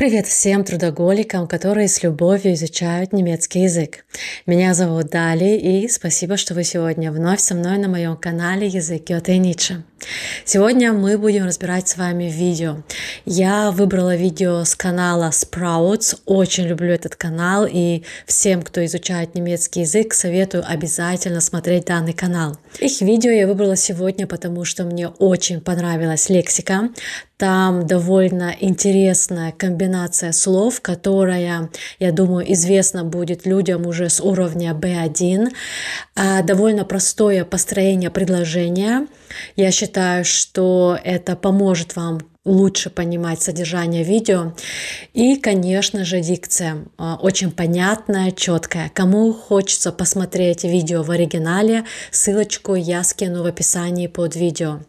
Привет всем трудоголикам, которые с любовью изучают немецкий язык. Меня зовут Дали, и спасибо, что вы сегодня вновь со мной на моем канале «Язык Гёте и Ницше». Сегодня мы будем разбирать с вами видео. Я выбрала видео с канала Sprouts, очень люблю этот канал, и всем, кто изучает немецкий язык, советую обязательно смотреть данный канал. Их видео я выбрала сегодня, потому что мне очень понравилась лексика, там довольно интересная комбинация комбинация слов, которая, я думаю, известна будет людям уже с уровня B1. А, довольно простое построение предложения. Я считаю, что это поможет вам лучше понимать содержание видео. И, конечно же, дикция а, очень понятная, четкая. Кому хочется посмотреть видео в оригинале, ссылочку я скину в описании под видео.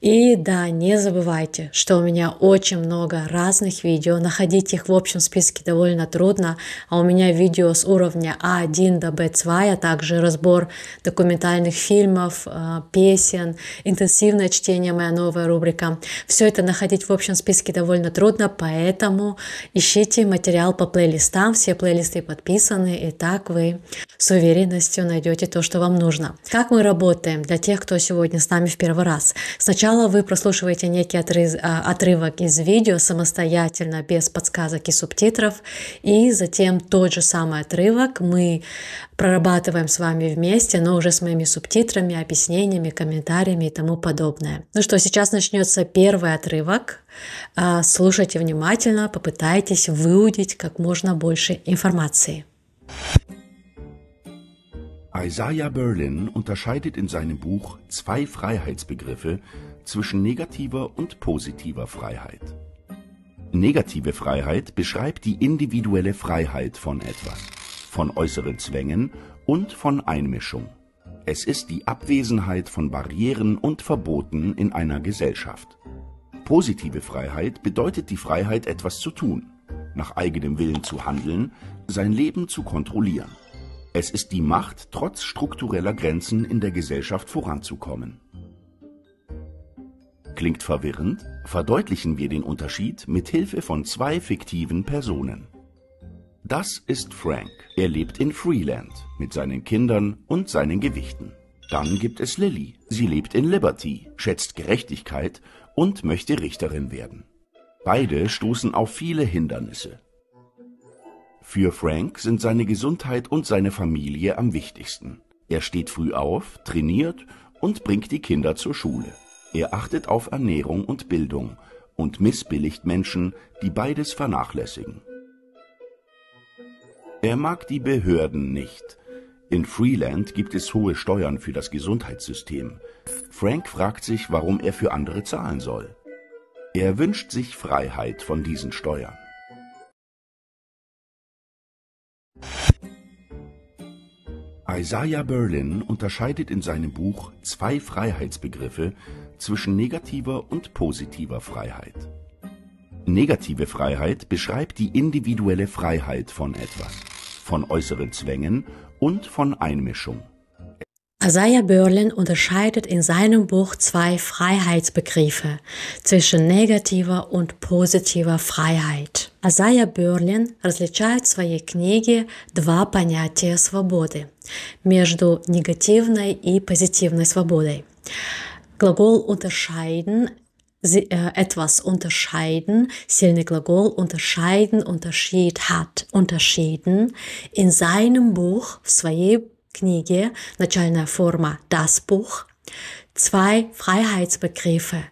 И да, не забывайте, что у меня очень много разных видео, находить их в общем списке довольно трудно, а у меня видео с уровня А1 до Б2, а также разбор документальных фильмов, а, песен, интенсивное чтение, моя новая рубрика. Все это находить находить в общем списке довольно трудно, поэтому ищите материал по плейлистам, все плейлисты подписаны, и так вы с уверенностью найдете то, что вам нужно. Как мы работаем для тех, кто сегодня с нами в первый раз? Сначала вы прослушиваете некий отрыв, а, отрывок из видео самостоятельно, без подсказок и субтитров, и затем тот же самый отрывок мы прорабатываем с вами вместе, но уже с моими субтитрами, объяснениями, комментариями и тому подобное. Ну что, сейчас начнется первый отрывок, так. Слушайте внимательно, попытайтесь выудить как можно больше информации. Isaiah Berlin unterscheidet in seinem Buch zwei Freiheitsbegriffe zwischen negativer und positiver Freiheit. Negative Freiheit beschreibt die individuelle Freiheit von etwas, von äußeren Zwängen und von Einmischung. Es ist die Abwesenheit von Barrieren und Verboten in einer Gesellschaft. Positive Freiheit bedeutet die Freiheit, etwas zu tun, nach eigenem Willen zu handeln, sein Leben zu kontrollieren. Es ist die Macht, trotz struktureller Grenzen in der Gesellschaft voranzukommen. Klingt verwirrend? Verdeutlichen wir den Unterschied mit Hilfe von zwei fiktiven Personen. Das ist Frank. Er lebt in Freeland mit seinen Kindern und seinen Gewichten. Dann gibt es Lily. Sie lebt in Liberty, schätzt Gerechtigkeit und möchte Richterin werden. Beide stoßen auf viele Hindernisse. Für Frank sind seine Gesundheit und seine Familie am wichtigsten. Er steht früh auf, trainiert und bringt die Kinder zur Schule. Er achtet auf Ernährung und Bildung und missbilligt Menschen, die beides vernachlässigen. Er mag die Behörden nicht. In Freeland gibt es hohe Steuern für das Gesundheitssystem. Frank fragt sich, warum er für andere zahlen soll. Er wünscht sich Freiheit von diesen Steuern. Isaiah Berlin unterscheidet in seinem Buch zwei Freiheitsbegriffe zwischen negativer und positiver Freiheit. Negative Freiheit beschreibt die individuelle Freiheit von etwas, von äußeren Zwängen und von Einmischung. Isaiah Berlin unterscheidet in seinem Buch zwei Freiheitsbegriffe zwischen negativer und positiver Freiheit. Isaiah Berlin различает своей книге два понятия свободы между негативной и позитивной свободой. Глагол «unterscheiden» э, etwas unterscheiden, Silne Glagol unterscheiden, Unterschied hat, unterschieden. In seinem Buch, в своей Книге начальная форма das Buch, zwei Freiheitsbegriffe,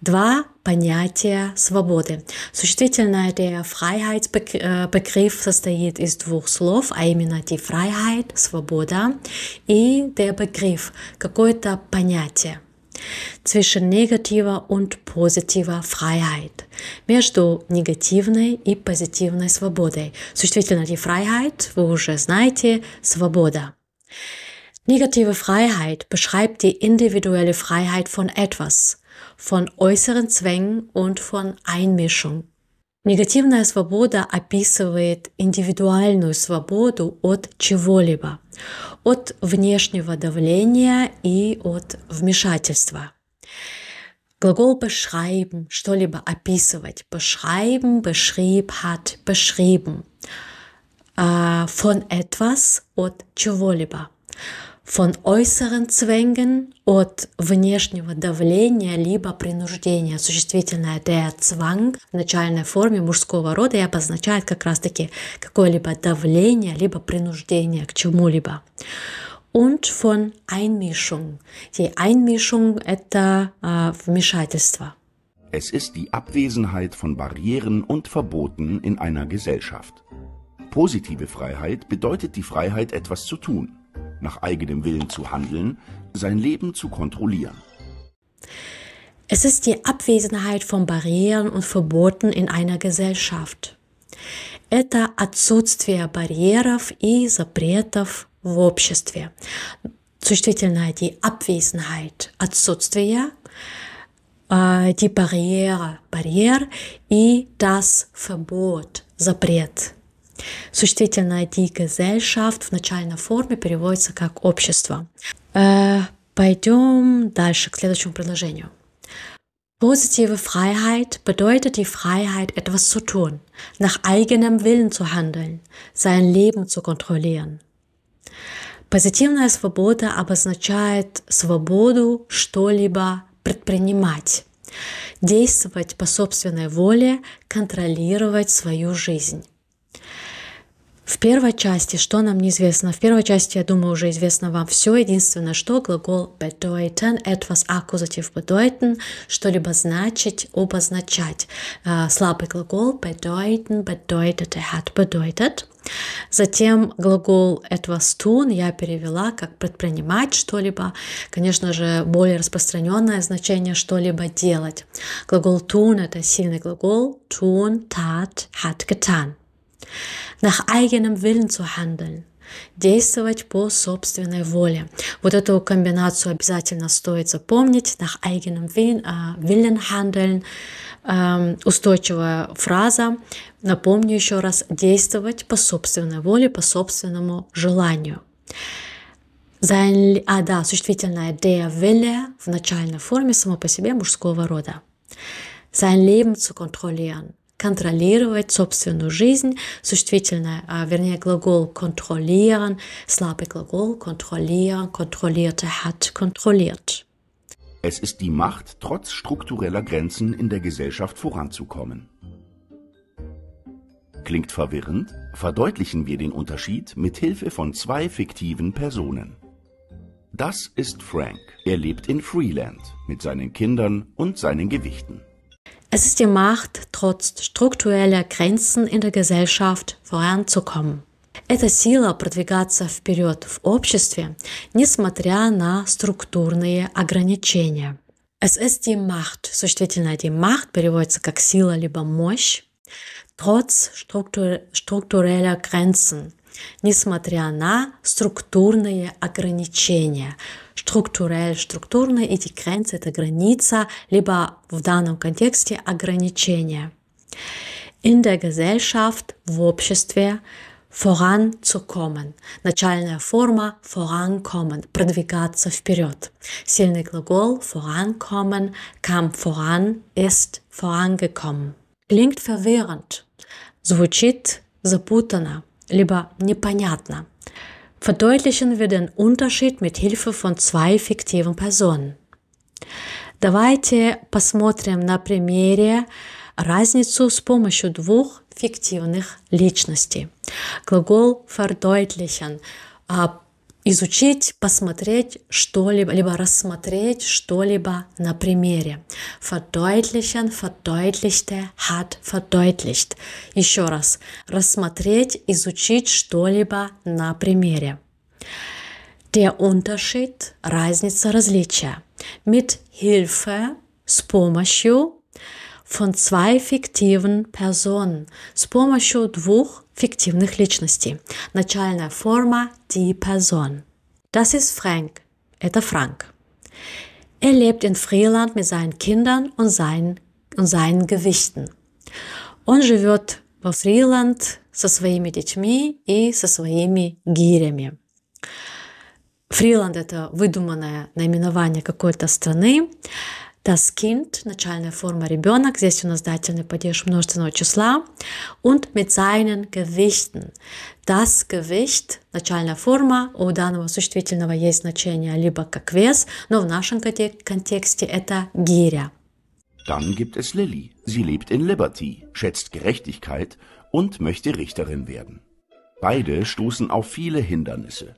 два понятия свободы. Существительное der Freiheitsbegriff э, состоит из двух слов, а именно die Freiheit, свобода, и der Begriff, какое-то понятие. Zwischen negativer und positiver Freiheit. Между негативной и позитивной свободой. Существительное die Freiheit, вы уже знаете, свобода. Negative Freiheit beschreibt die individuelle Freiheit von etwas, von äußeren Zwängen und von Einmischung. Негативная свобода описывает индивидуальную свободу от чего-либо, от внешнего давления и от вмешательства. Глагол beschreiben, что-либо описывать. Beschreiben, beschrieb, hat, beschrieben. А, von etwas от чего-либо, von äußeren Zwängen от внешнего давления либо принуждения. Существительное der Zwang в начальной форме мужского рода и обозначает как раз-таки какое-либо давление либо принуждение к чему-либо und von Einmischung. Die Einmischung это äh, вмешательство. Es ist die Abwesenheit von Barrieren und Verboten in einer Gesellschaft. Positive Freiheit bedeutet die Freiheit, etwas zu tun, nach eigenem Willen zu handeln, sein Leben zu kontrollieren. Es ist die Abwesenheit von Barrieren und Verboten in einer Gesellschaft. Это отсутствие барьеров и запретов в обществе. Существительное – die Abwesenheit, отсутствие, äh, die Barriere, Barriere и das Verbot, запрет. Существительное «die Gesellschaft» в начальной форме переводится как «общество». Э, пойдем дальше, к следующему предложению. Positive Freiheit bedeutet die Freiheit, etwas zu tun, nach eigenem Willen zu handeln, sein Leben zu kontrollieren. Позитивная свобода обозначает свободу что-либо предпринимать, действовать по собственной воле, контролировать свою жизнь. В первой части, что нам неизвестно? В первой части, я думаю, уже известно вам все. Единственное, что глагол bedeuten, etwas accusative bedeuten, что-либо значить, обозначать. Э, слабый глагол bedeuten, bedeutet, «er hat bedeutet. Затем глагол etwas tun я перевела как предпринимать что-либо. Конечно же, более распространенное значение что-либо делать. Глагол tun это сильный глагол. Tun, tat, hat, getan нах eigenem Willen zu handeln, действовать по собственной воле. Вот эту комбинацию обязательно стоит запомнить, nach eigenem а, Willen, handeln, äh, устойчивая фраза, напомню еще раз, действовать по собственной воле, по собственному желанию. Sein, а, да, существительное der Wille в начальной форме само по себе мужского рода. Sein Leben zu kontrollieren – контролировать собственную жизнь, существительное, вернее, глагол контролиeren, слабый глагол контролиeren, контролlierte hat, kontrolliert. Es ist die Macht, trotz struktureller Grenzen in der Gesellschaft voranzukommen. Klingt verwirrend? Verdeutlichen wir den Unterschied mit Hilfe von zwei fiktiven Personen. Das ist Frank. Er lebt in Freeland mit seinen Kindern und seinen Gewichten. Es ist die Macht, trotz struktureller Grenzen in der Gesellschaft voranzukommen. Эта сила продвигаться вперед в обществе, несмотря на структурные ограничения. Es ist die Macht, существительное die Macht переводится как сила либо мощь, trotz struktureller Grenzen, несмотря на структурные ограничения. Структурель, структурные эти границы – это граница, либо в данном контексте ограничения. In der Gesellschaft, в обществе, voranzukommen. Начальная форма vorankommen, продвигаться вперед. Сильный глагол vorankommen, kam voran, ist vorangekommen. Klingt verwirrend, звучит запутанно lieber непонятно. Verdeutlichen wir den Unterschied mit Hilfe von zwei fiktiven Personen. Давайте посмотрим на примере разницу с помощью двух фиктивных личностей. Глагол verdeutlichen изучить, посмотреть что-либо, либо рассмотреть что-либо на примере. Verdeutlichen, verdeutlichte, hat verdeutlicht. Еще раз. Рассмотреть, изучить что-либо на примере. Der Unterschied, разница, различия. Mit Hilfe, с помощью von zwei fiktiven Personen, с помощью двух фиктивных личностей. Начальная форма die Person. Das ist Frank. Это Frank. Er lebt in Friesland mit seinen Kindern und seinen, und seinen Gewichten. Он живет во Фриланд со своими детьми и со своими гирями. Фриланд – это выдуманное наименование какой-то страны. das Kind, начальная форма ребенок, здесь у нас дательный падеж множественного числа, und mit seinen Gewichten. Das Gewicht, начальная форма, у данного существительного есть значение либо как вес, но в нашем контексте это гиря. Dann gibt es Lilly. Sie lebt in Liberty, schätzt Gerechtigkeit und möchte Richterin werden. Beide stoßen auf viele Hindernisse.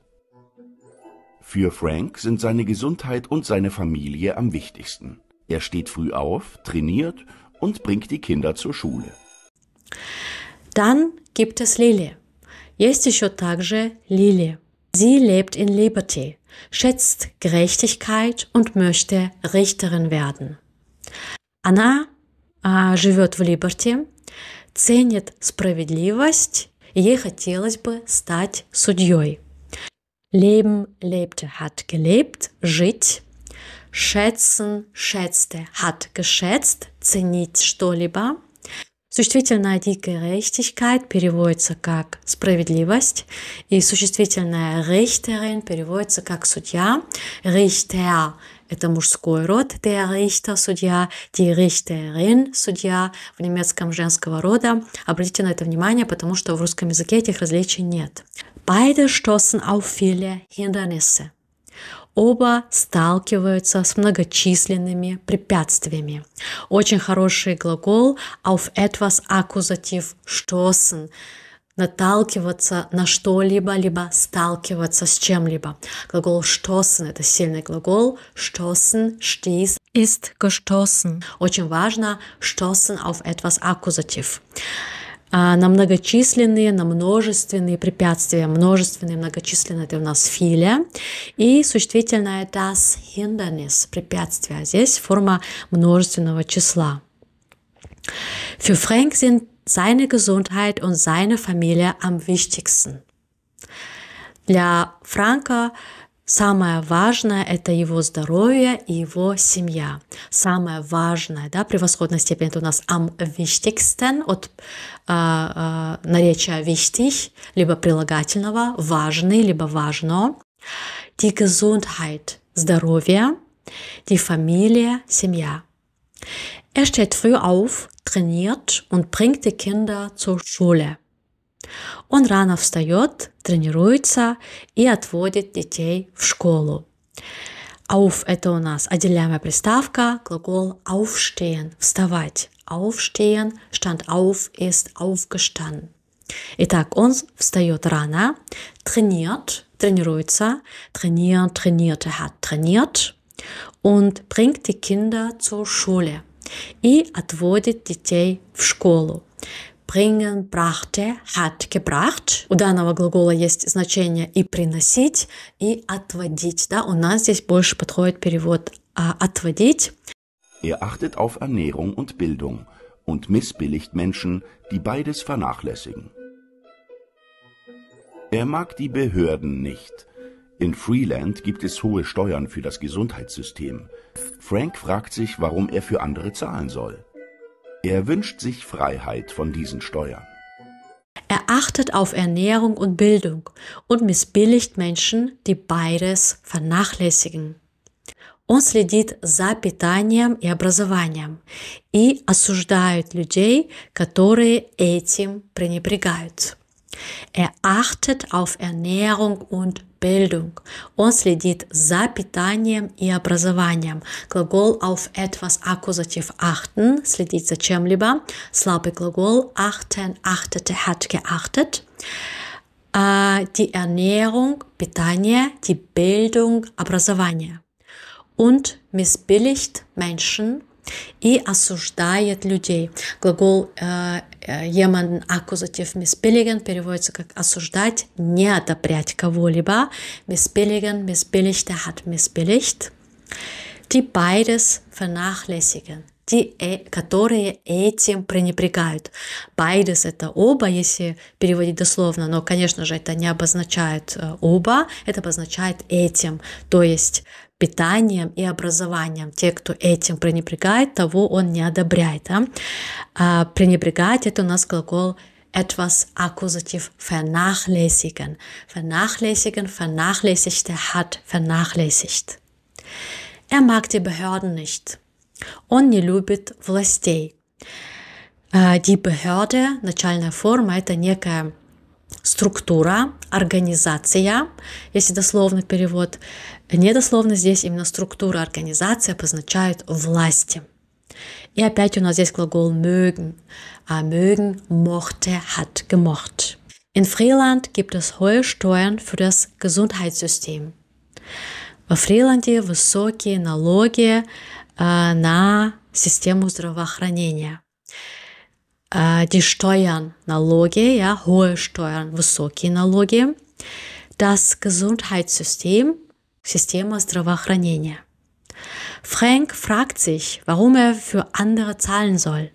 Für Frank sind seine Gesundheit und seine Familie am wichtigsten. Er steht früh auf, trainiert und bringt die Kinder zur Schule. Dann gibt es Lili. Есть еще также Лили. Sie lebt in Liberty, schätzt Gerechtigkeit und möchte Richterin werden. Она äh, живет в Либерти, ценит справедливость, и ей хотелось бы стать судьей. Leben lebte hat gelebt, жить Schätzen schätzte, hat geschätzt, ценить что-либо. Существительное die Gerechtigkeit переводится как справедливость, и существительное Richterin переводится как судья. Richter – это мужской род, der Richter – судья, die Richterin – судья в немецком женского рода. Обратите на это внимание, потому что в русском языке этих различий нет. Beide stoßen auf viele Hindernisse – оба сталкиваются с многочисленными препятствиями. Очень хороший глагол auf etwas akkusativ. stoßen наталкиваться на что-либо, либо сталкиваться с чем-либо. Глагол «stoßen» — это сильный глагол. «Stoßen», «stieß» ist gestoßen. Очень важно «stoßen» auf etwas akkusativ. А, на многочисленные, на множественные препятствия. Множественные, многочисленные – это у нас филя. И существительное – это Hindernis, препятствия. Здесь форма множественного числа. Für Frank sind seine Gesundheit und seine Familie am wichtigsten. Для Франка Самое важное – это его здоровье и его семья. Самое важное, да, превосходная степень – это у нас am wichtigsten от э, э, наречия wichtig, либо прилагательного, важный, либо важно. Die Gesundheit – здоровье, die Familie – семья. Er steht früh auf, trainiert und bringt die Kinder zur Schule. Он рано встает, тренируется и отводит детей в школу. Ауф – это у нас отделяемая приставка, глагол aufstehen – вставать. Aufstehen, stand auf ist aufgestanden. Итак, он встает рано, trainiert, тренируется, trainiert, trainierte hat, trainiert und bringt die Kinder zur Schule и отводит детей в школу. bringen, brachte, hat gebracht. У данного глагола есть значение и приносить, и отводить. Да? У нас здесь больше подходит перевод а, отводить. Er achtet auf Ernährung und Bildung und missbilligt Menschen, die beides vernachlässigen. Er mag die Behörden nicht. In Freeland gibt es hohe Steuern für das Gesundheitssystem. Frank fragt sich, warum er für andere zahlen soll. Er wünscht sich Freiheit von diesen Steuern. Er achtet auf Ernährung und Bildung und missbilligt Menschen, die beides vernachlässigen. Он следит за питанием и образованием и осуждает людей, которые этим пренебрегают. Er achtet auf Ernährung und Bildung. Он следит за питанием и образованием. Глагол auf etwas Akkusativ achten, следить за чем-либо. Слабый глагол achten, achtete, hat geachtet. Die Ernährung, Питание, die Bildung, образование. Und missbilligt Menschen и осуждает людей. Глагол äh, Э, Еман аккузатив миспелеген переводится как осуждать, не одобрять кого-либо. Миспелеген, миспелихте er hat миспелихт. Ти байдес, vernachlässigen. ти, э, которые этим пренебрегают. Байдес это оба, если переводить дословно, но, конечно же, это не обозначает э, оба, это обозначает этим. То есть питанием и образованием. Те, кто этим пренебрегает, того он не одобряет. Да? А, пренебрегать — это у нас глагол etwas Akkusativ vernachlässigen. Vernachlässigen, vernachlässigt, er hat vernachlässigt. Er mag die Behörden nicht. Он не любит властей. А, die Behörde, начальная форма, это некая структура, организация, если дословно перевод, недословно здесь именно структура организации обозначает власти. И опять у нас здесь глагол mögen. А mögen mochte hat gemocht. In Friesland gibt es hohe Steuern für das Gesundheitssystem. Во Фриланде высокие налоги э, на систему здравоохранения – die Steuern, Налоги, ja, hohe Steuern, высокие налоги, das Gesundheitssystem, Systeme здравоохранения. Frank fragt sich, warum er für andere zahlen soll.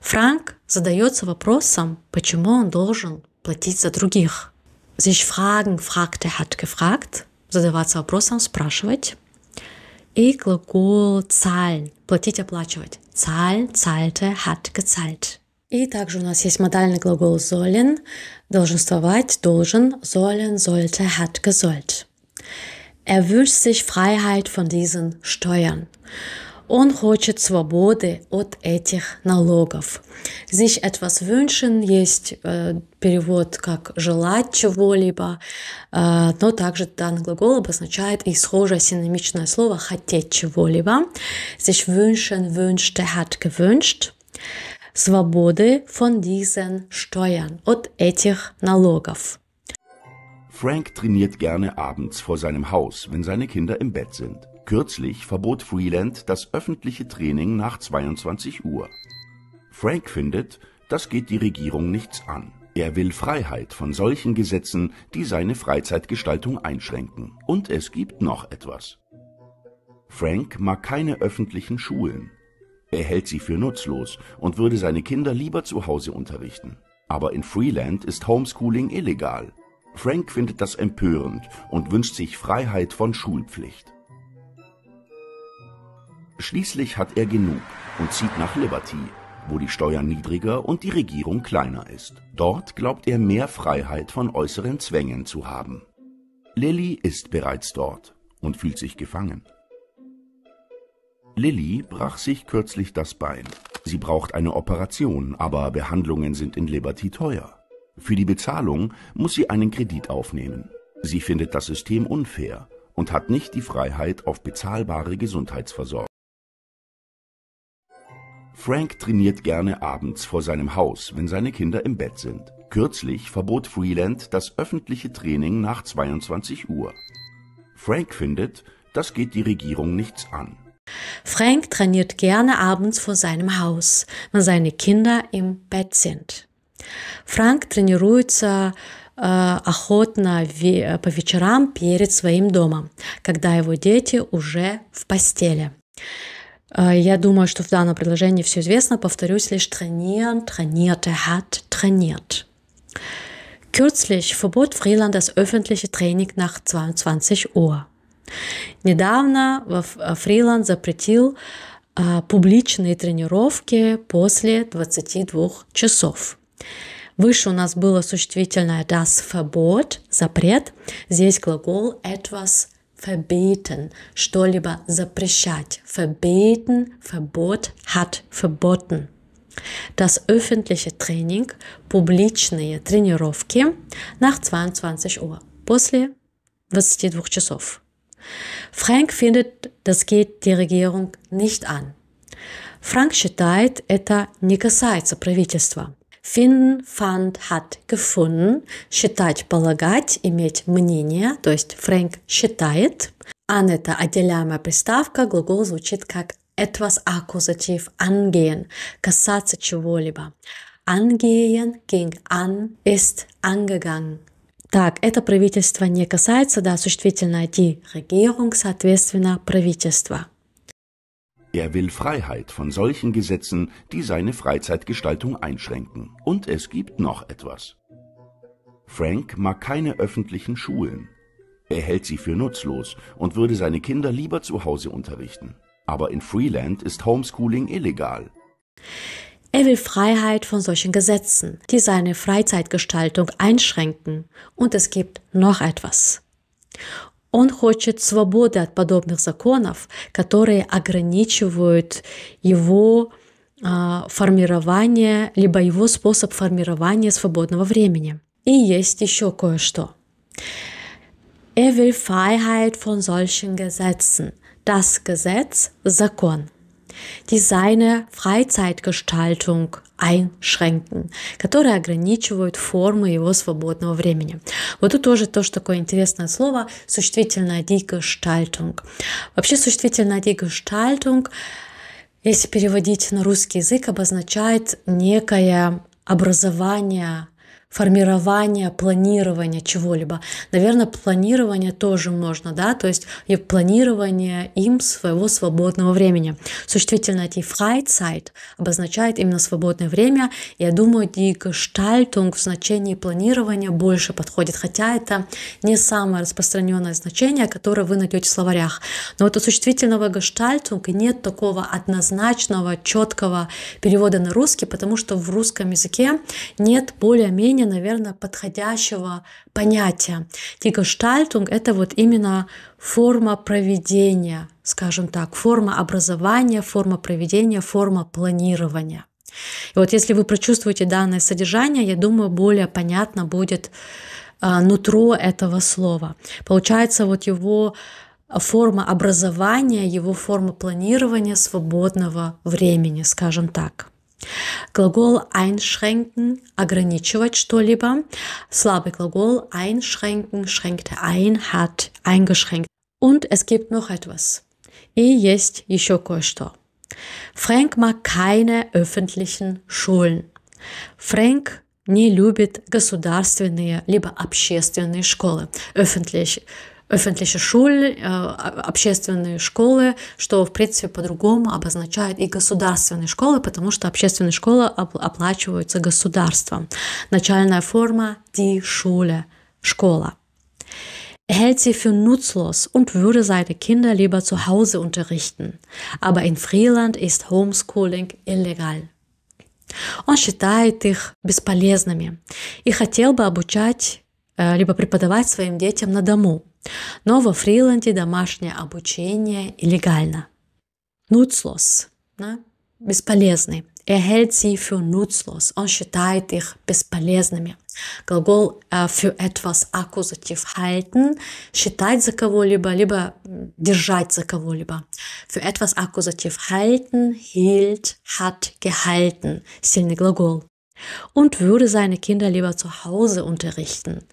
Frank задается вопросом, почему он должен платить за других. Sich fragen, fragte, hat gefragt, задаваться вопросом, спрашивать. И глагол zahlen, платить, оплачивать. Zahl zahlte hat gezahlt. И также у нас есть модальный глагол sollen, долженствовать, должен, sollen, sollte, hat, gesollt. Er wünscht sich Freiheit von diesen Steuern. Он хочет свободы от этих налогов. Здесь от вас wünschen есть э, перевод как желать чего-либо, э, но также данный глагол обозначает и схожее синонимичное слово хотеть чего-либо. Здесь wünschen wünschte hat gewünscht. Свободы von diesen Steuern от этих налогов. Frank тренирует gerne abends vor seinem Haus, wenn seine Kinder im Bett sind. Kürzlich verbot Freeland das öffentliche Training nach 22 Uhr. Frank findet, das geht die Regierung nichts an. Er will Freiheit von solchen Gesetzen, die seine Freizeitgestaltung einschränken. Und es gibt noch etwas. Frank mag keine öffentlichen Schulen. Er hält sie für nutzlos und würde seine Kinder lieber zu Hause unterrichten. Aber in Freeland ist Homeschooling illegal. Frank findet das empörend und wünscht sich Freiheit von Schulpflicht. Schließlich hat er genug und zieht nach Liberty, wo die Steuern niedriger und die Regierung kleiner ist. Dort glaubt er mehr Freiheit von äußeren Zwängen zu haben. Lilly ist bereits dort und fühlt sich gefangen. Lilly brach sich kürzlich das Bein. Sie braucht eine Operation, aber Behandlungen sind in Liberty teuer. Für die Bezahlung muss sie einen Kredit aufnehmen. Sie findet das System unfair und hat nicht die Freiheit auf bezahlbare Gesundheitsversorgung. Frank trainiert gerne abends vor seinem Haus, wenn seine Kinder im Bett sind. Kürzlich verbot Freeland das öffentliche Training nach 22 Uhr. Frank findet, das geht die Regierung nichts an. Frank trainiert gerne abends vor seinem Haus, wenn seine Kinder im Bett sind. Frank тренируется äh, охотно э, по вечерам перед своим домом, когда его дети уже в постели. А, я думаю, что в данном предложении все известно. Повторюсь лишь trainieren, trainierte «er hat, trainiert. Kürzlich verbot Freeland das öffentliche Training nach 22 Uhr. Недавно э, Фриланд запретил а, публичные тренировки после 22 часов. Выше у нас было существительное das Verbot, запрет. Здесь глагол etwas verbeten, stoliba либо Verbeten, Verbot, hat verboten. Das öffentliche Training, публичные тренировки nach 22 Uhr, после 22 часов. Frank findet, das geht die Regierung nicht an. Frank считает, это не касается правительства. Finden, fand, hat, gefunden. Считать, полагать, иметь мнение, то есть Фрэнк считает. An – это отделяемая приставка, глагол звучит как etwas Akkusativ angehen, касаться чего-либо. Angehen ging an, ist angegangen. Так, это правительство не касается, да, существительное die Regierung, соответственно, правительство. Er will Freiheit von solchen Gesetzen, die seine Freizeitgestaltung einschränken. Und es gibt noch etwas. Frank mag keine öffentlichen Schulen. Er hält sie für nutzlos und würde seine Kinder lieber zu Hause unterrichten. Aber in Freeland ist Homeschooling illegal. Er will Freiheit von solchen Gesetzen, die seine Freizeitgestaltung einschränken. Und es gibt noch etwas. Он хочет свободы от подобных законов, которые ограничивают его а, формирование, либо его способ формирования свободного времени. И есть еще кое-что. Er will Freiheit von solchen Gesetzen. Das Gesetz, Закон. Die seine Freizeitgestaltung einschränken, которые ограничивают формы его свободного времени. Вот тут тоже тоже такое интересное слово – существительная дигештальтунг. Вообще существительная дигештальтунг, если переводить на русский язык, обозначает некое образование формирования, планирования чего-либо. Наверное, планирование тоже можно, да, то есть и планирование им своего свободного времени. Существительное die Freizeit обозначает именно свободное время. Я думаю, die Gestaltung в значении планирования больше подходит, хотя это не самое распространенное значение, которое вы найдете в словарях. Но вот у существительного Gestaltung нет такого однозначного, четкого перевода на русский, потому что в русском языке нет более-менее определения, наверное, подходящего понятия. Дигештальтунг — это вот именно форма проведения, скажем так, форма образования, форма проведения, форма планирования. И вот если вы прочувствуете данное содержание, я думаю, более понятно будет а, нутро этого слова. Получается, вот его форма образования, его форма планирования свободного времени, скажем так. Глагол einschränken, ограничивать что-либо. Слабый глагол einschränken, schränkte ein, hat eingeschränkt. Und es gibt noch etwas. И есть еще кое-что. Frank mag keine öffentlichen Schulen. Frank не любит государственные либо общественные школы. Öffentlich öffentliche Schulen, э, а, общественные школы, что, в принципе, по-другому обозначает и государственные школы, потому что общественные школы оплачиваются государством. Начальная форма die Schule, школа. Er hält sie für nutzlos und würde seine Kinder lieber zu Hause unterrichten. Aber in Friesland ist Homeschooling illegal. Он считает их бесполезными и хотел бы обучать э, либо преподавать своим детям на дому. Но во Фриланде домашнее обучение легально. Nutzlos, да? бесполезный. Er hält sie für nutzlos. Он считает их бесполезными. Глагол э, für etwas Akkusativ halten, считать за кого-либо, либо держать за кого-либо. Für etwas Akkusativ halten, hielt, hat, gehalten. Сильный глагол. und würde seine Kinder lieber zu Hause unterrichten.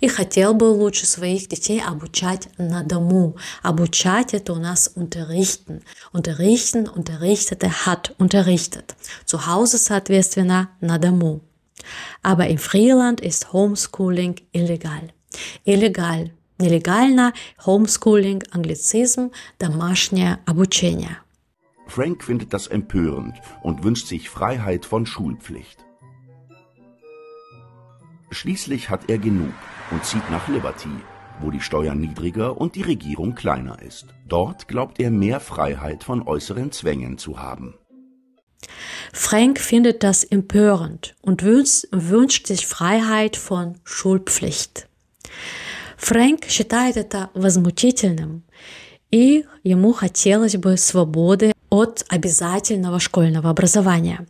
И хотел бы лучше своих детей обучать на дому. Обучать это у нас unterrichten. Unterrichten, unterrichtete, hat unterrichtet. Zu Hause, соответственно, на дому. Aber in Friedland ist Homeschooling illegal. Illegal. Нелегально Homeschooling, Anglizism, домашнее обучение. Frank findet das empörend und wünscht sich Freiheit von Schulpflicht. Schließlich hat er genug und zieht nach Liberty, wo die Steuern niedriger und die Regierung kleiner ist. Dort glaubt er mehr Freiheit von äußeren Zwängen zu haben. Frank findet das empörend und wünscht sich Freiheit von Schulpflicht. Фрэнк считает это возмутительным, и ему хотелось бы свободы от обязательного школьного образования.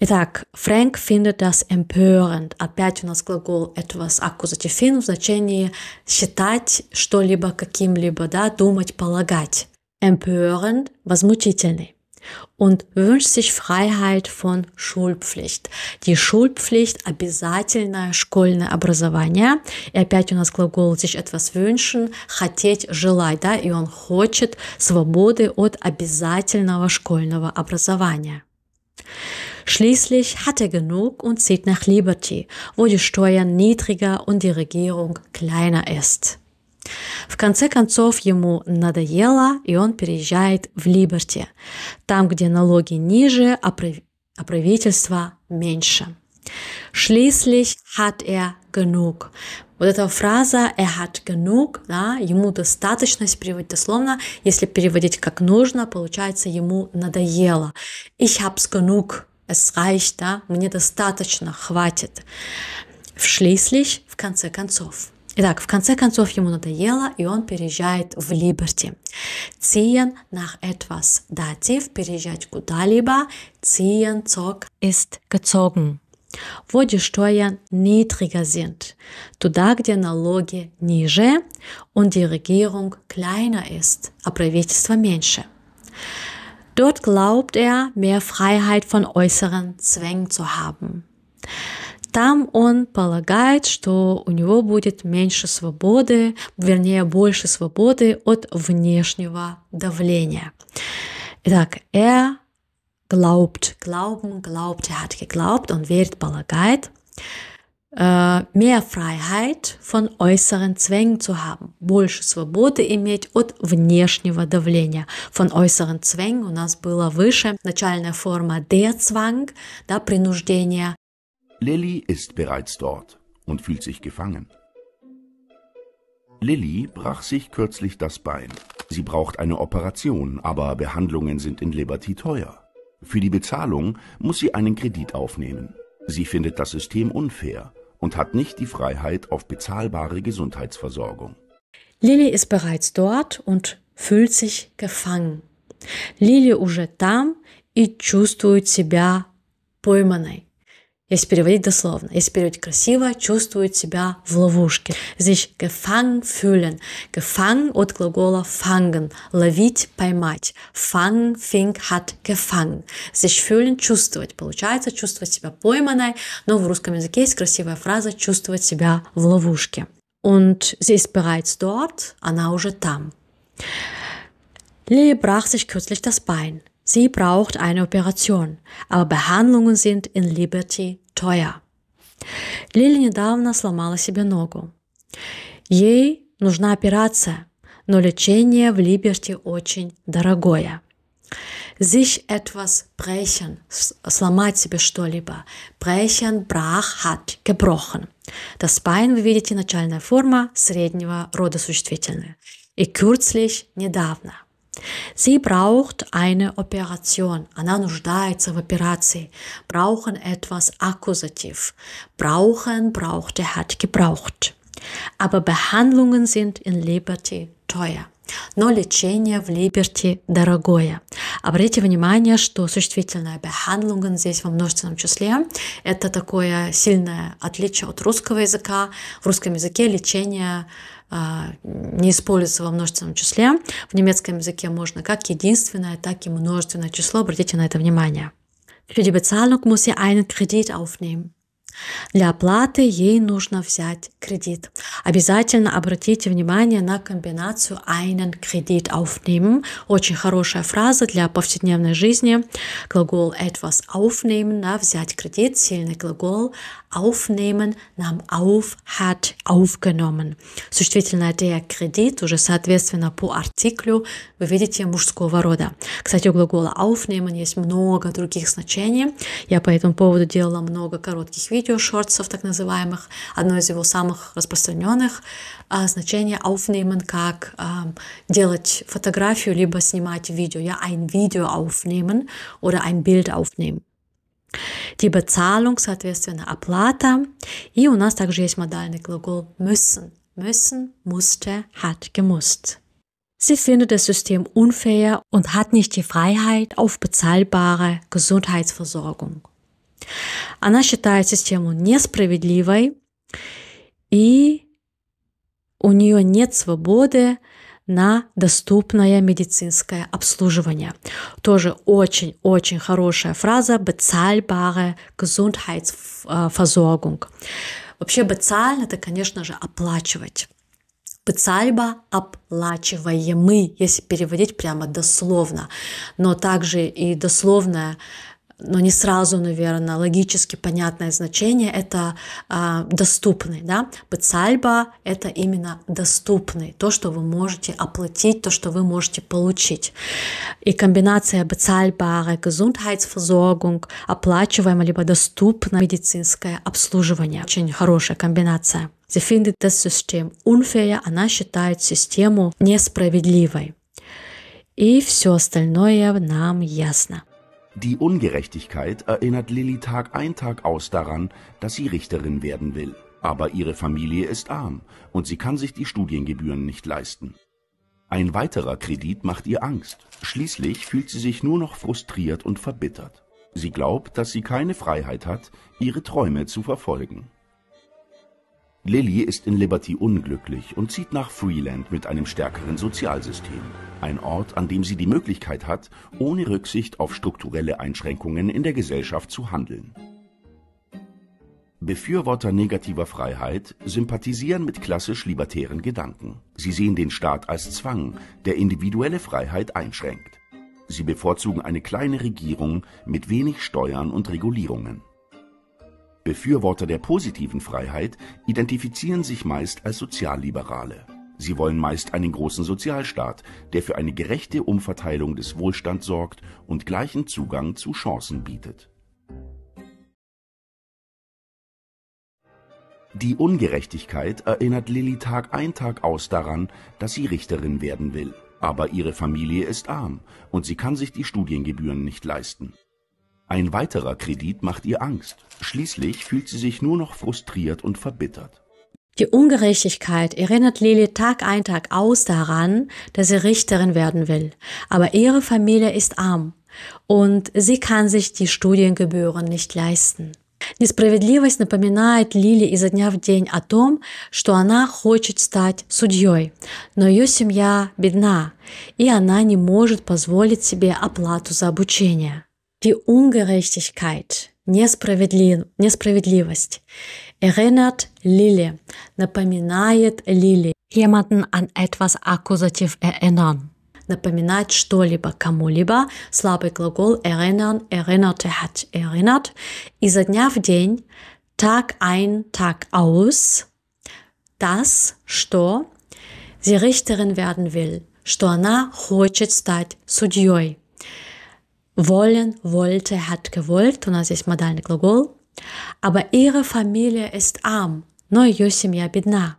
Итак, Фрэнк findet das empörend. Опять у нас глагол etwas аккузатив in в значении считать что-либо каким-либо, да, думать, полагать. Empörend – возмутительный. Und wünscht sich Freiheit von Schulpflicht. Die Schulpflicht – обязательное школьное образование. И опять у нас глагол sich etwas wünschen – хотеть, желать, да, и он хочет свободы от обязательного школьного образования. Schließlich hat er genug und zieht nach Liberty, wo die Steuern niedriger und die Regierung kleiner ist. В конце концов ему надоело, и он переезжает в Либерти, там, где налоги ниже, а, прав... а правительство меньше. Schließlich hat er genug. Вот эта фраза «er hat genug», да, ему достаточно, если переводить дословно, если переводить как нужно, получается ему надоело. «Ich hab's genug», Es reicht da, мне достаточно, хватит. В Шлислич, в конце концов. Итак, в конце концов ему надоело, и он переезжает в Либерти. Ziehen nach etwas Dativ, переезжать куда-либо. Ziehen zog ist gezogen. Wo die Steuern niedriger sind, туда, где налоги ниже und die Regierung kleiner ist, а правительство меньше. Dort glaubt er, mehr Freiheit von äußeren Zwängen zu haben. Там он полагает, что у него будет меньше свободы, вернее, больше свободы от внешнего давления. Итак, er glaubt, glauben, glaubt, er hat geglaubt und wird полагает, äh, mehr Freiheit von äußeren Zwängen zu haben. Больше свободы иметь от внешнего давления. Von äußeren Zwängen у нас было выше. Начальная форма der Zwang, да, принуждение. Lilly ist bereits dort und fühlt sich gefangen. Lilly brach sich kürzlich das Bein. Sie braucht eine Operation, aber Behandlungen sind in Liberty teuer. Für die Bezahlung muss sie einen Kredit aufnehmen. Sie findet das System unfair und hat nicht die Freiheit auf bezahlbare Gesundheitsversorgung. Lili ist bereits dort und fühlt sich gefangen. Lili уже там и чувствует себя пойманной. Если переводить дословно, если переводить красиво, чувствует себя в ловушке. Здесь gefangen fühlen. Gefangen от глагола fangen. Ловить, поймать. Fangen, fing, hat, gefangen. Здесь fühlen – чувствовать. Получается чувствовать себя пойманной, но в русском языке есть красивая фраза «чувствовать себя в ловушке». Und sie ist bereits dort, она уже там. Lilly brach sich kürzlich das Bein. Sie braucht eine Operation, aber Behandlungen sind in Liberty teuer. Лили недавно сломала себе ногу. Ей нужна операция, но лечение в Либерти очень дорогое. Sich etwas brechen, сломать себе что-либо. Brechen, brach, hat, gebrochen. Das Bein, вы видите, начальная форма среднего рода существительных. И kürzlich, недавно. Sie braucht eine Operation. Она нуждается в операции. Brauchen etwas Akkusativ. Brauchen, brauchte, hat gebraucht. Aber Behandlungen sind in Liberty teuer. Но лечение в Либерти дорогое. Обратите внимание, что существительное behandlungen здесь во множественном числе. Это такое сильное отличие от русского языка. В русском языке лечение а, не используется во множественном числе. В немецком языке можно как единственное, так и множественное число. Обратите на это внимание. Für die Bezahlung muss ihr einen Kredit aufnehmen. Для оплаты ей нужно взять кредит. Обязательно обратите внимание на комбинацию einen Kredit aufnehmen. Очень хорошая фраза для повседневной жизни. Глагол etwas aufnehmen, да, взять кредит, сильный глагол aufnehmen, nam auf, hat aufgenommen. Существительное кредит уже соответственно по артиклю вы видите мужского рода. Кстати, у глагола aufnehmen есть много других значений. Я по этому поводу делала много коротких видео, шортсов так называемых. Одно из его самых распространенных а, значение aufnehmen как а, делать фотографию, либо снимать видео. Я ein Video aufnehmen oder ein Bild aufnehmen. Die Bezahlung, соответственно, оплата. И у нас также есть модальный глагол müssen. Müssen, musste, hat gemusst. Sie findet das System unfair und hat nicht die Freiheit auf bezahlbare Gesundheitsversorgung. Она считает систему несправедливой, и у нее нет свободы на доступное медицинское обслуживание. Тоже очень-очень хорошая фраза «bezahlbare Gesundheitsversorgung». Вообще «bezahl» — это, конечно же, оплачивать. Пыцальба оплачиваемый, если переводить прямо дословно. Но также и дословное но не сразу, наверное, логически понятное значение – это э, доступный, да? Бецальба – это именно доступный, то, что вы можете оплатить, то, что вы можете получить. И комбинация бецальбare Gesundheitsversorgung, оплачиваемое либо доступное медицинское обслуживание. Очень хорошая комбинация. Sie findet das System unfair, она считает систему несправедливой. И все остальное нам ясно. Die Ungerechtigkeit erinnert Lilly Tag ein Tag aus daran, dass sie Richterin werden will. Aber ihre Familie ist arm und sie kann sich die Studiengebühren nicht leisten. Ein weiterer Kredit macht ihr Angst. Schließlich fühlt sie sich nur noch frustriert und verbittert. Sie glaubt, dass sie keine Freiheit hat, ihre Träume zu verfolgen. Lilly ist in Liberty unglücklich und zieht nach Freeland mit einem stärkeren Sozialsystem ein Ort, an dem sie die Möglichkeit hat, ohne Rücksicht auf strukturelle Einschränkungen in der Gesellschaft zu handeln. Befürworter negativer Freiheit sympathisieren mit klassisch libertären Gedanken. Sie sehen den Staat als Zwang, der individuelle Freiheit einschränkt. Sie bevorzugen eine kleine Regierung mit wenig Steuern und Regulierungen. Befürworter der positiven Freiheit identifizieren sich meist als Sozialliberale. Sie wollen meist einen großen Sozialstaat, der für eine gerechte Umverteilung des Wohlstands sorgt und gleichen Zugang zu Chancen bietet. Die Ungerechtigkeit erinnert Lilly Tag ein Tag aus daran, dass sie Richterin werden will. Aber ihre Familie ist arm und sie kann sich die Studiengebühren nicht leisten. Ein weiterer Kredit macht ihr Angst. Schließlich fühlt sie sich nur noch frustriert und verbittert. Die Ungerechtigkeit erinnert Lili Tag ein Tag aus daran, dass sie Richterin werden will. Aber ihre Familie ist arm und sie kann sich die Studiengebühren nicht leisten. Несправедливость напоминает Лили изо дня в день о том, что она хочет стать судьей, но ее семья бедна, и она не может позволить себе оплату за обучение. Die Ungerechtigkeit, несправедлив... несправедливость Erinnert Lili, напоминает Lille. Jemanden an etwas Akkusativ erinnern. Напоминает что-либо кому-либо. Слабый глагол erinnern, erinnerte hat erinnert. Изо дня в день, Tag ein, Tag aus. Das, что sie Richterin werden will, что она хочет стать судьей. Wollen, wollte, hat gewollt. У нас здесь модальный глагол. Aber ihre Familie ist arm, no Yosimia bidna.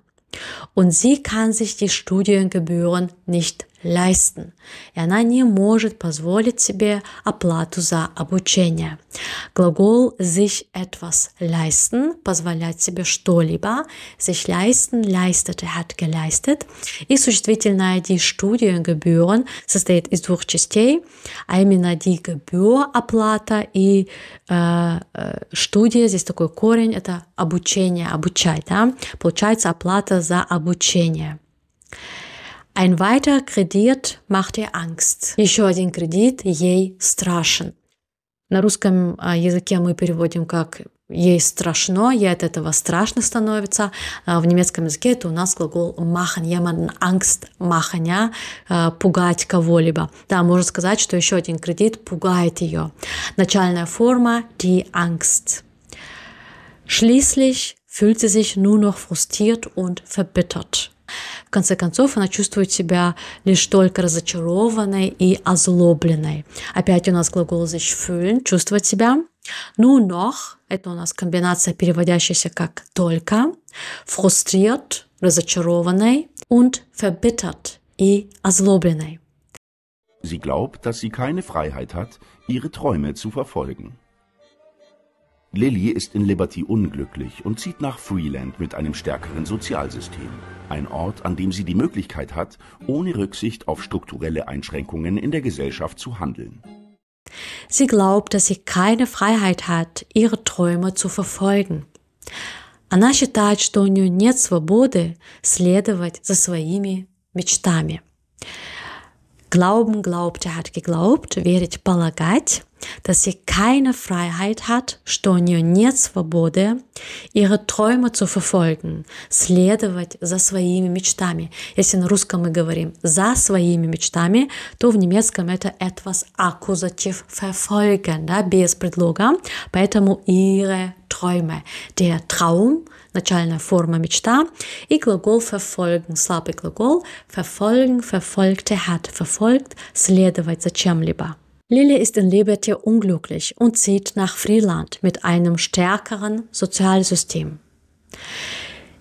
Und sie kann sich die Studiengebühren nicht leisten. И она не может позволить себе оплату за обучение. Глагол sich etwas leisten, позволять себе что-либо. Sich leisten, leistete, er hat geleistet. И существительное die Studiengebühren состоит из двух частей, а именно die Gebühr, оплата, и э, э, студия, здесь такой корень, это обучение, обучать, да? Получается оплата за обучение. Ein weiter Kredit machte Angst. Еще один кредит ей страшен. На русском языке мы переводим как ей страшно, ей от этого страшно становится. В немецком языке это у нас глагол machen, jemanden Angst machen, ja, пугать кого-либо. Да, можно сказать, что еще один кредит пугает ее. Начальная форма die Angst. Schließlich fühlt sie sich nur noch frustriert und verbittert. конце концов она чувствует себя лишь только разочарованной и озлобленной. Опять у нас глагол sich fühlen, чувствовать себя. Ну, noch, это у нас комбинация, переводящаяся как только, frustriert, разочарованной, und verbittert и озлобленной. Sie glaubt, dass sie keine Freiheit hat, ihre Träume zu verfolgen. Lilly ist in Liberty unglücklich und zieht nach Freeland mit einem stärkeren Sozialsystem. Ein Ort, an dem sie die Möglichkeit hat, ohne Rücksicht auf strukturelle Einschränkungen in der Gesellschaft zu handeln. Sie glaubt, dass sie keine Freiheit hat, ihre Träume zu verfolgen. Она считает, что у нее нет свободы следовать за своими мечтами. Glauben glaubt, er hat geglaubt, верить полагать. dass sie keine Freiheit hat, что у нее нет свободы, ihre Träume zu verfolgen, следовать за своими мечтами. Если на русском мы говорим «за своими мечтами», то в немецком это etwas аккузатив verfolgen, да, без предлога, поэтому ihre Träume. Der Traum, начальная форма мечта, и глагол verfolgen, слабый глагол, verfolgen, verfolgte hat, verfolgt, следовать за чем-либо. Lilly ist in Liberty unglücklich und zieht nach Friedland mit einem stärkeren Sozialsystem.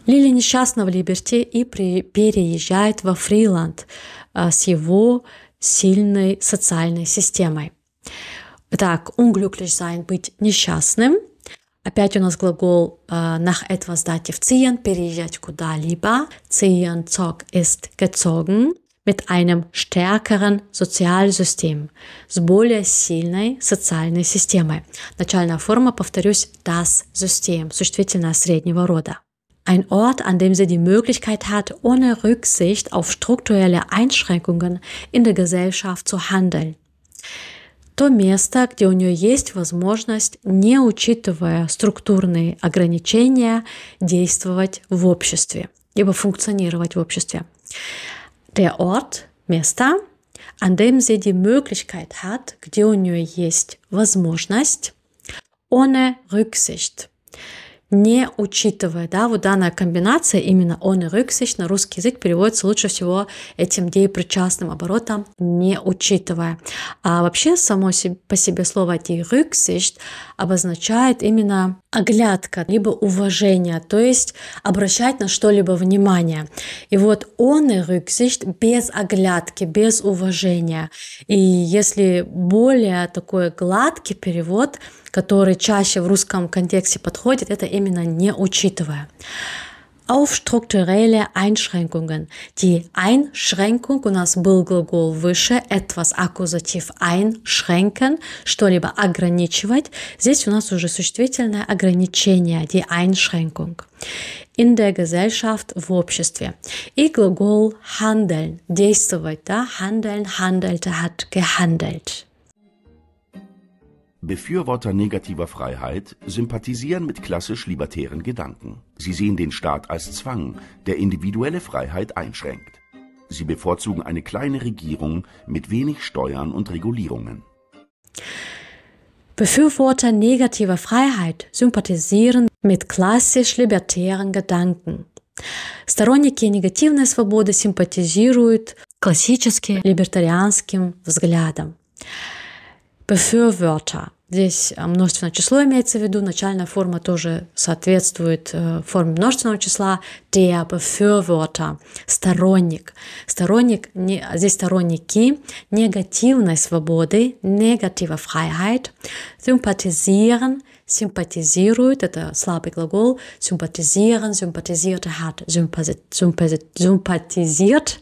Лили несчастна в Либерти и при, переезжает во Фриланд äh, с его сильной социальной системой. Так, unglücklich sein, быть несчастным. Опять у нас глагол äh, nach etwas dativ ziehen, переезжать куда-либо. Ziehen, zog ist gezogen. mit einem stärkeren социальсystem, с более сильной социальной системой. Начальная форма, повторюсь, das System, существительное среднего рода. Ein Ort, an dem sie die Möglichkeit hat, ohne Rücksicht auf strukturelle Einschränkungen in der Gesellschaft zu handeln. То место, где у нее есть возможность, не учитывая структурные ограничения, действовать в обществе, либо функционировать в обществе der Ort, место, an dem sie die Möglichkeit hat, где у нее есть возможность, ohne Rücksicht. Не учитывая, да, вот данная комбинация, именно ohne Rücksicht на русский язык переводится лучше всего этим деепричастным оборотом, не учитывая. А вообще само по себе слово die Rücksicht обозначает именно оглядка, либо уважение, то есть обращать на что-либо внимание. И вот он и рюкзищ без оглядки, без уважения. И если более такой гладкий перевод, который чаще в русском контексте подходит, это именно не учитывая. auf strukturelle Einschränkungen. Die Einschränkung und das был выше, etwas Akkusativ einschränken, что-либо ограничивать. Здесь у нас уже существительное ограничение, die Einschränkung. In der Gesellschaft, в обществе. И глагол handeln, действовать, да, handeln, handelte, hat gehandelt. Befürworter negativer Freiheit sympathisieren mit klassisch-libertären Gedanken. Sie sehen den Staat als Zwang, der individuelle Freiheit einschränkt. Sie bevorzugen eine kleine Regierung mit wenig Steuern und Regulierungen. Befürworter negativer Freiheit sympathisieren mit klassisch-libertären Gedanken. Сторонники негативной свободы симпатизируют классическим либертарианским взглядом. Befürworter Здесь э, множественное число имеется в виду, начальная форма тоже соответствует э, форме множественного числа. Der Befürworter – сторонник. Сторонник, не, здесь сторонники негативной свободы, негатива Freiheit, sympathisieren – симпатизирует, это слабый глагол, симпатизиeren, симпатизирует hat, симпатизирует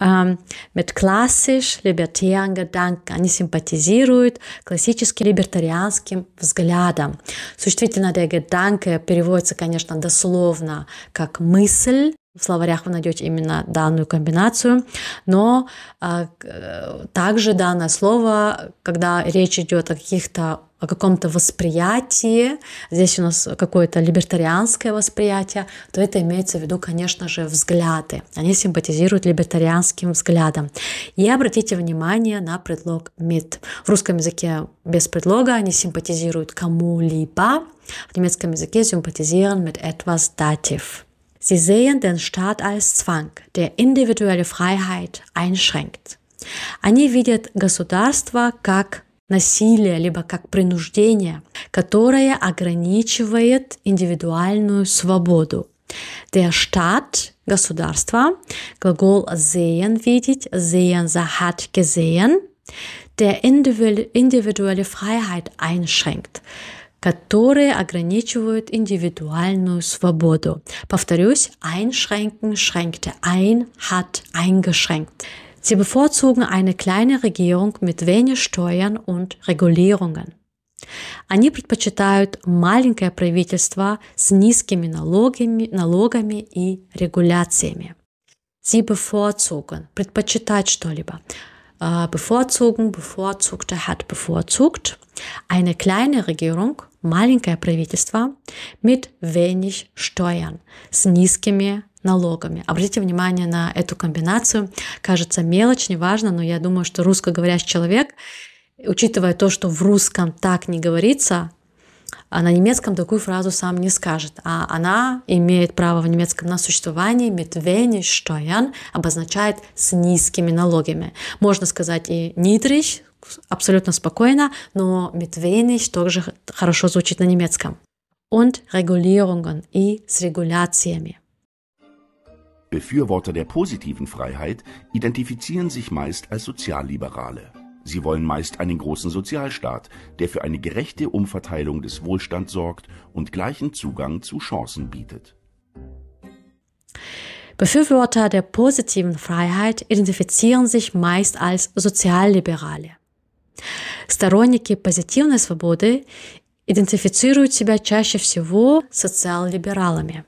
ähm, mit klassisch либертариан Gedanken. Они симпатизируют классическим либертарианским взглядом. Существительное der Gedanke переводится, конечно, дословно как мысль, в словарях вы найдете именно данную комбинацию, но а, также данное слово, когда речь идет о каких-то о каком-то восприятии, здесь у нас какое-то либертарианское восприятие, то это имеется в виду, конечно же, взгляды. Они симпатизируют либертарианским взглядом. И обратите внимание на предлог «mit». В русском языке без предлога они симпатизируют кому-либо, в немецком языке симпатизируют mit etwas Dativ. Sie sehen den Staat als Zwang, der individuelle Freiheit einschränkt. Они видят государство как насилие, либо как принуждение, которое ограничивает индивидуальную свободу. Der Staat, государство, глагол sehen, видеть, sehen, hat gesehen, der individuelle Freiheit einschränkt, которые ограничивают индивидуальную свободу. Повторюсь, einschränken, schränkte ein, hat eingeschränkt. Sie bevorzugen eine kleine Regierung mit wenig Steuern und Regulierungen. Они предпочитают маленькое правительство с низкими налогами, налогами и регуляциями. Sie bevorzugen, предпочитать что-либо. Э, bevorzugen, bevorzugte hat bevorzugt. Eine kleine Regierung, маленькое правительство mit wenig Steuern, с низкими налогами. Обратите внимание на эту комбинацию. Кажется, мелочь, неважно, но я думаю, что русскоговорящий человек, учитывая то, что в русском так не говорится, а на немецком такую фразу сам не скажет, а она имеет право в немецком на существование, mit wenig обозначает с низкими налогами. Можно сказать и niedrig, абсолютно спокойно, но mit wenig тоже хорошо звучит на немецком. Und Regulierungen и с регуляциями. Befürworter der positiven Freiheit identifizieren sich meist als Sozialliberale. Sie wollen meist einen großen Sozialstaat, der für eine gerechte Umverteilung des Wohlstands sorgt und gleichen Zugang zu Chancen bietet. Befürworter der positiven Freiheit identifizieren sich meist als Sozialliberale. Сторонники позитивной свободы идентифицируют себя чаще всего социал-либералами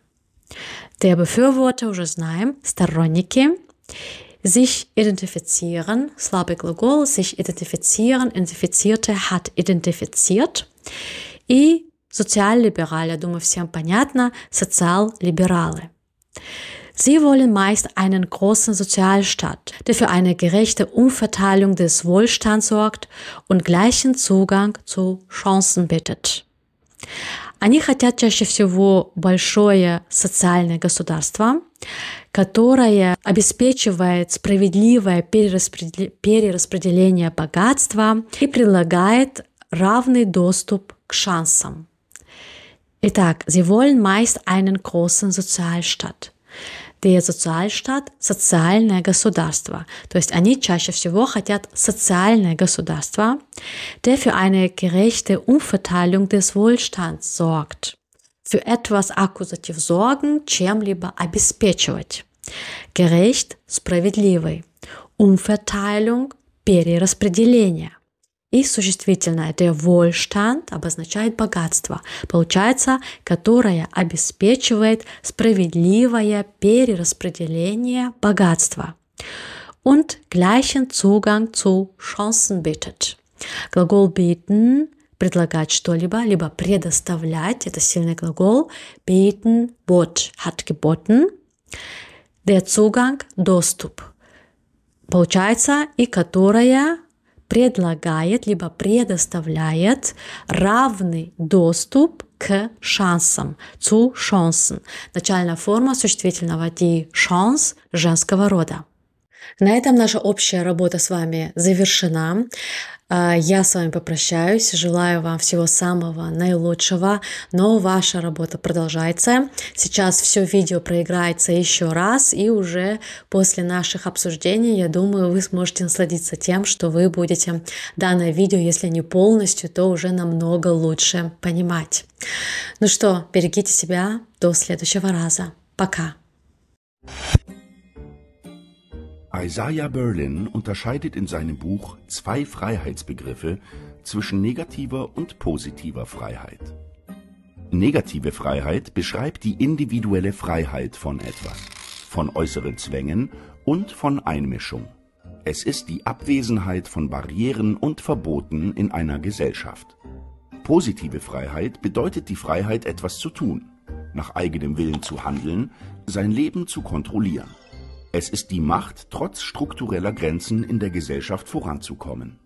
der Befürworter уже знаем, сторонники, sich identifizieren, слабый глагол, sich identifizieren, identifizierte, hat identifiziert. И социал-либералы, думаю, всем понятно, социал-либералы. Sie wollen meist einen großen Sozialstaat, der für eine gerechte Umverteilung des Wohlstands sorgt und gleichen Zugang zu Chancen bietet. Они хотят чаще всего большое социальное государство, которое обеспечивает справедливое перераспределение богатства и предлагает равный доступ к шансам. Итак, sie wollen meist einen großen Sozialstaat. Der Социальштат – социальное государство. То есть они чаще всего хотят социальное государство, der für eine gerechte Umverteilung des Wohlstands sorgt. Für etwas Akkusativ sorgen, чем-либо обеспечивать. Gerecht – справедливый. Umverteilung – перераспределение. И существительное der Wohlstand обозначает богатство, получается, которое обеспечивает справедливое перераспределение богатства. Und gleichen Zugang zu Chancen bietet. Глагол bieten предлагать что-либо, либо предоставлять, это сильный глагол, bieten, bot, hat geboten, der Zugang, доступ, получается, и которая предлагает либо предоставляет равный доступ к шансам, zu Chancen. Начальная форма существительного die Chance женского рода. На этом наша общая работа с вами завершена. А, я с вами попрощаюсь, желаю вам всего самого наилучшего, но ваша работа продолжается. Сейчас все видео проиграется еще раз, и уже после наших обсуждений, я думаю, вы сможете насладиться тем, что вы будете данное видео, если не полностью, то уже намного лучше понимать. Ну что, берегите себя, до следующего раза. Пока! Isaiah Berlin unterscheidet in seinem Buch zwei Freiheitsbegriffe zwischen negativer und positiver Freiheit. Negative Freiheit beschreibt die individuelle Freiheit von etwas, von äußeren Zwängen und von Einmischung. Es ist die Abwesenheit von Barrieren und Verboten in einer Gesellschaft. Positive Freiheit bedeutet die Freiheit, etwas zu tun, nach eigenem Willen zu handeln, sein Leben zu kontrollieren. Es ist die Macht, trotz struktureller Grenzen in der Gesellschaft voranzukommen.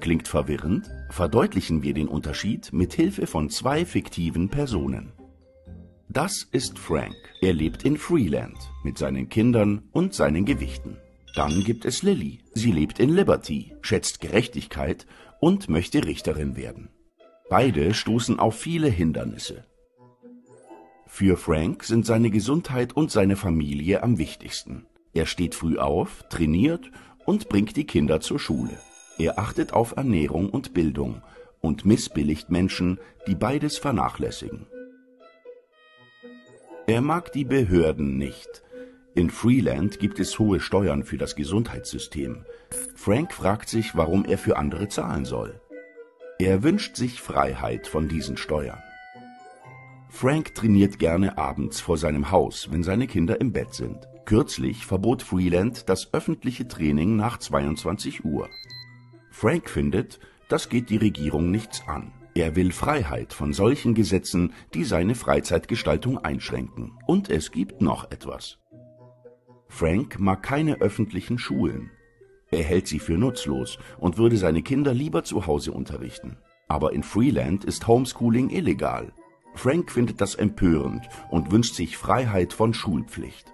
Klingt verwirrend? Verdeutlichen wir den Unterschied mit Hilfe von zwei fiktiven Personen. Das ist Frank. Er lebt in Freeland mit seinen Kindern und seinen Gewichten. Dann gibt es Lilly. Sie lebt in Liberty, schätzt Gerechtigkeit und möchte Richterin werden. Beide stoßen auf viele Hindernisse. Für Frank sind seine Gesundheit und seine Familie am wichtigsten. Er steht früh auf, trainiert und bringt die Kinder zur Schule. Er achtet auf Ernährung und Bildung und missbilligt Menschen, die beides vernachlässigen. Er mag die Behörden nicht. In Freeland gibt es hohe Steuern für das Gesundheitssystem. Frank fragt sich, warum er für andere zahlen soll. Er wünscht sich Freiheit von diesen Steuern. Frank trainiert gerne abends vor seinem Haus, wenn seine Kinder im Bett sind. Kürzlich verbot Freeland das öffentliche Training nach 22 Uhr. Frank findet, das geht die Regierung nichts an. Er will Freiheit von solchen Gesetzen, die seine Freizeitgestaltung einschränken. Und es gibt noch etwas. Frank mag keine öffentlichen Schulen. Er hält sie für nutzlos und würde seine Kinder lieber zu Hause unterrichten. Aber in Freeland ist Homeschooling illegal. Frank findet das empörend und wünscht sich Freiheit von Schulpflicht.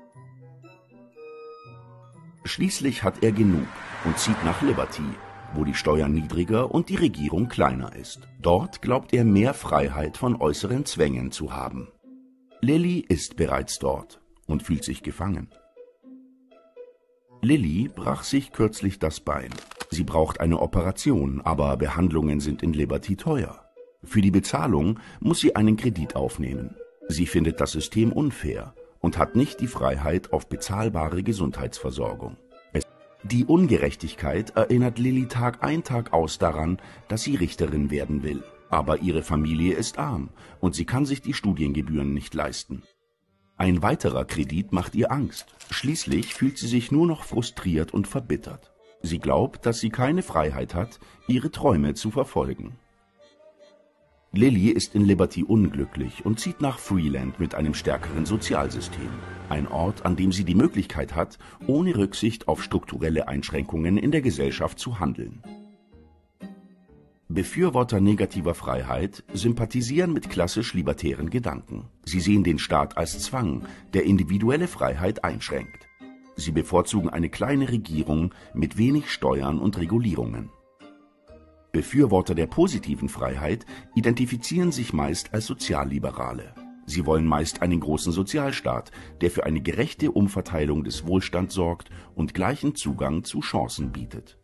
Schließlich hat er genug und zieht nach Liberty, wo die Steuer niedriger und die Regierung kleiner ist. Dort glaubt er mehr Freiheit von äußeren Zwängen zu haben. Lilly ist bereits dort und fühlt sich gefangen. Lilly brach sich kürzlich das Bein. Sie braucht eine Operation, aber Behandlungen sind in Liberty teuer. Für die Bezahlung muss sie einen Kredit aufnehmen. Sie findet das System unfair und hat nicht die Freiheit auf bezahlbare Gesundheitsversorgung. Die Ungerechtigkeit erinnert Lilly Tag ein Tag aus daran, dass sie Richterin werden will. Aber ihre Familie ist arm und sie kann sich die Studiengebühren nicht leisten. Ein weiterer Kredit macht ihr Angst. Schließlich fühlt sie sich nur noch frustriert und verbittert. Sie glaubt, dass sie keine Freiheit hat, ihre Träume zu verfolgen. Lilly ist in Liberty unglücklich und zieht nach Freeland mit einem stärkeren Sozialsystem. Ein Ort, an dem sie die Möglichkeit hat, ohne Rücksicht auf strukturelle Einschränkungen in der Gesellschaft zu handeln. Befürworter negativer Freiheit sympathisieren mit klassisch libertären Gedanken. Sie sehen den Staat als Zwang, der individuelle Freiheit einschränkt. Sie bevorzugen eine kleine Regierung mit wenig Steuern und Regulierungen. Befürworter der positiven Freiheit identifizieren sich meist als Sozialliberale. Sie wollen meist einen großen Sozialstaat, der für eine gerechte Umverteilung des Wohlstands sorgt und gleichen Zugang zu Chancen bietet